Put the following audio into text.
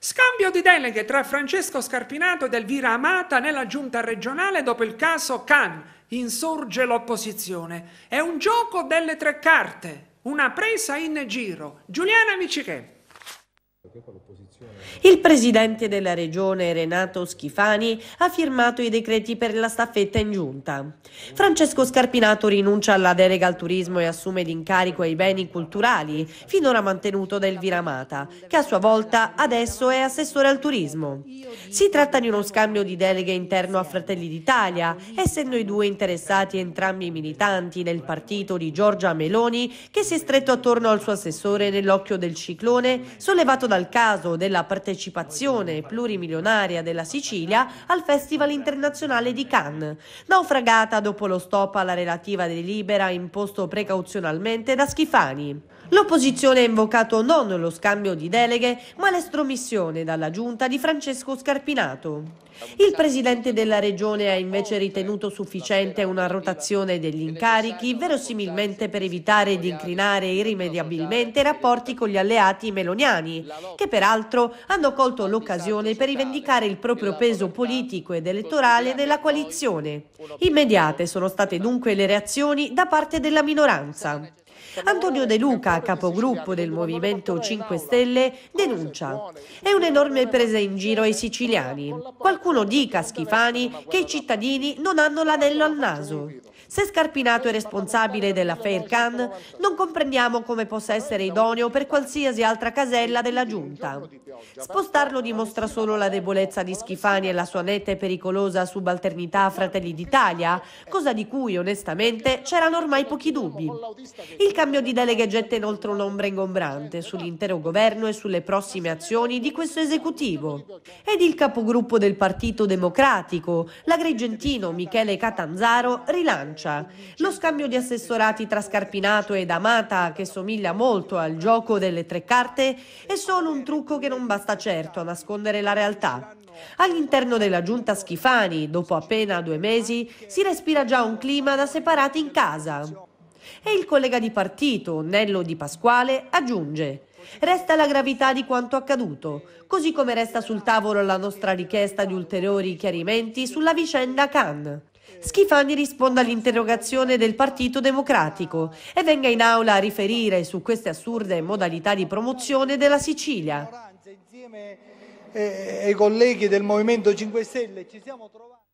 Scambio di deleghe tra Francesco Scarpinato ed Elvira Amata nella giunta regionale dopo il caso Can. Insorge l'opposizione. È un gioco delle tre carte, una presa in giro. Giuliana Micichè. Il presidente della regione Renato Schifani ha firmato i decreti per la staffetta in giunta. Francesco Scarpinato rinuncia alla delega al turismo e assume l'incarico ai beni culturali, finora mantenuto da Elvira Mata, che a sua volta adesso è assessore al turismo. Si tratta di uno scambio di deleghe interno a Fratelli d'Italia, essendo i due interessati entrambi militanti nel partito di Giorgia Meloni, che si è stretto attorno al suo assessore nell'occhio del ciclone, sollevato dal caso della presenza partecipazione plurimilionaria della Sicilia al Festival internazionale di Cannes, naufragata dopo lo stop alla relativa delibera imposto precauzionalmente da Schifani. L'opposizione ha invocato non lo scambio di deleghe, ma l'estromissione dalla giunta di Francesco Scarpinato. Il presidente della regione ha invece ritenuto sufficiente una rotazione degli incarichi, verosimilmente per evitare di incrinare irrimediabilmente i rapporti con gli alleati meloniani, che peraltro hanno colto l'occasione per rivendicare il proprio peso politico ed elettorale nella coalizione. Immediate sono state dunque le reazioni da parte della minoranza. Antonio De Luca, capogruppo del Movimento 5 Stelle, denuncia. È un'enorme presa in giro ai siciliani. Qualcuno dica a Schifani che i cittadini non hanno l'anello al naso. Se Scarpinato è responsabile della Faircan, non comprendiamo come possa essere idoneo per qualsiasi altra casella della Giunta. Spostarlo dimostra solo la debolezza di Schifani e la sua netta e pericolosa subalternità a Fratelli d'Italia, cosa di cui onestamente c'erano ormai pochi dubbi. Il cambio di deleghe getta inoltre un'ombra ingombrante sull'intero governo e sulle prossime azioni di questo esecutivo. Ed il capogruppo del Partito Democratico, l'agrigentino Michele Catanzaro, rilancia Francia. Lo scambio di assessorati tra Scarpinato ed Amata, che somiglia molto al gioco delle tre carte, è solo un trucco che non basta certo a nascondere la realtà. All'interno della giunta Schifani, dopo appena due mesi, si respira già un clima da separati in casa. E il collega di partito, Nello Di Pasquale, aggiunge Resta la gravità di quanto accaduto, così come resta sul tavolo la nostra richiesta di ulteriori chiarimenti sulla vicenda Khan. Schifani risponda all'interrogazione del Partito Democratico e venga in aula a riferire su queste assurde modalità di promozione della Sicilia. Insieme eh, ai colleghi del Movimento 5 Stelle ci siamo trovati...